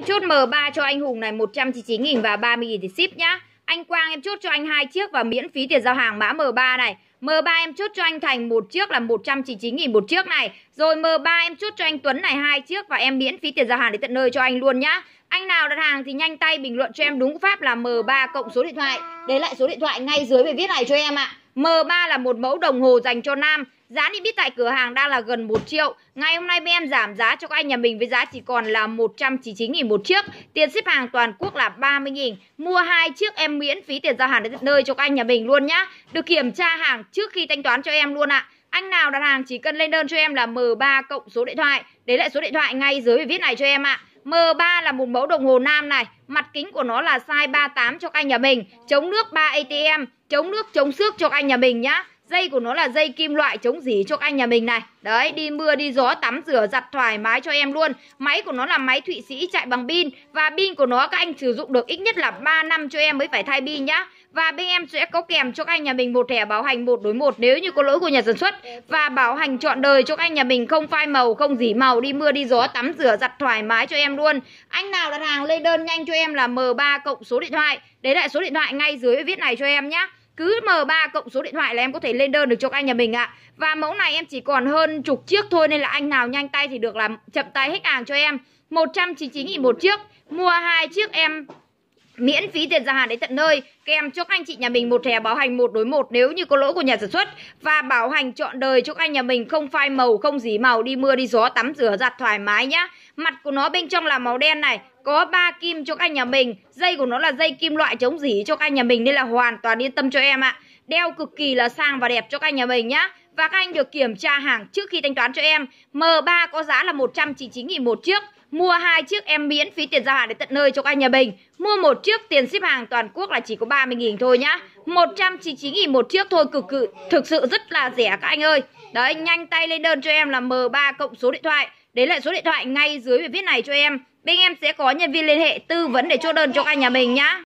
Em chốt M3 cho anh Hùng này 199 000 và 30 000 thì ship nhá. Anh Quang em chốt cho anh hai chiếc và miễn phí tiền giao hàng mã M3 này. M3 em chốt cho anh Thành một chiếc là 199 000 một chiếc này. Rồi M3 em chốt cho anh Tuấn này hai chiếc và em miễn phí tiền giao hàng đến tận nơi cho anh luôn nhá. Anh nào đặt hàng thì nhanh tay bình luận cho em đúng pháp là M3 cộng số điện thoại. Để lại số điện thoại ngay dưới bài viết này cho em ạ. À. M3 là một mẫu đồng hồ dành cho nam Giá niêm yết tại cửa hàng đang là gần 1 triệu Ngày hôm nay bên em giảm giá cho các anh nhà mình với giá chỉ còn là 199.000 một chiếc Tiền ship hàng toàn quốc là 30.000 Mua hai chiếc em miễn phí tiền giao hàng đến nơi cho các anh nhà mình luôn nhá Được kiểm tra hàng trước khi thanh toán cho em luôn ạ à. Anh nào đặt hàng chỉ cần lên đơn cho em là M3 cộng số điện thoại Đấy lại số điện thoại ngay dưới bài viết này cho em ạ à. M3 là một mẫu đồng hồ nam này, mặt kính của nó là size 38 cho anh nhà mình, chống nước 3 ATM, chống nước chống xước cho anh nhà mình nhá. Dây của nó là dây kim loại chống dỉ cho anh nhà mình này Đấy, đi mưa, đi gió, tắm rửa, giặt thoải mái cho em luôn Máy của nó là máy Thụy Sĩ chạy bằng pin Và pin của nó các anh sử dụng được ít nhất là 3 năm cho em mới phải thay pin nhá và bên em sẽ có kèm cho các anh nhà mình một thẻ bảo hành một đối một nếu như có lỗi của nhà sản xuất và bảo hành trọn đời cho các anh nhà mình không phai màu không dỉ màu đi mưa đi gió tắm rửa giặt thoải mái cho em luôn anh nào đặt hàng lên đơn nhanh cho em là m 3 cộng số điện thoại đấy lại số điện thoại ngay dưới viết này cho em nhé cứ M3 cộng số điện thoại là em có thể lên đơn được cho các anh nhà mình ạ. Và mẫu này em chỉ còn hơn chục chiếc thôi nên là anh nào nhanh tay thì được làm chậm tay hết hàng cho em. 199 000 một chiếc, mua hai chiếc em miễn phí tiền giao hàng đến tận nơi kèm chúc anh chị nhà mình một thẻ bảo hành một đối một nếu như có lỗi của nhà sản xuất và bảo hành trọn đời chúc anh nhà mình không phai màu không dỉ màu đi mưa đi gió tắm rửa giặt thoải mái nhá mặt của nó bên trong là màu đen này có ba kim cho các anh nhà mình dây của nó là dây kim loại chống dỉ cho các anh nhà mình nên là hoàn toàn yên tâm cho em ạ đeo cực kỳ là sang và đẹp cho các anh nhà mình nhá và các anh được kiểm tra hàng trước khi thanh toán cho em M3 có giá là 199.000 một chiếc Mua hai chiếc em miễn phí tiền giao hàng đến tận nơi cho các anh nhà mình. Mua một chiếc tiền ship hàng toàn quốc là chỉ có 30.000 thôi nhá. 199.000 một chiếc thôi cực cự thực sự rất là rẻ các anh ơi. Đấy nhanh tay lên đơn cho em là M3 cộng số điện thoại. Đến lại số điện thoại ngay dưới bài viết này cho em. Bên em sẽ có nhân viên liên hệ tư vấn để chốt đơn cho các anh nhà mình nhá.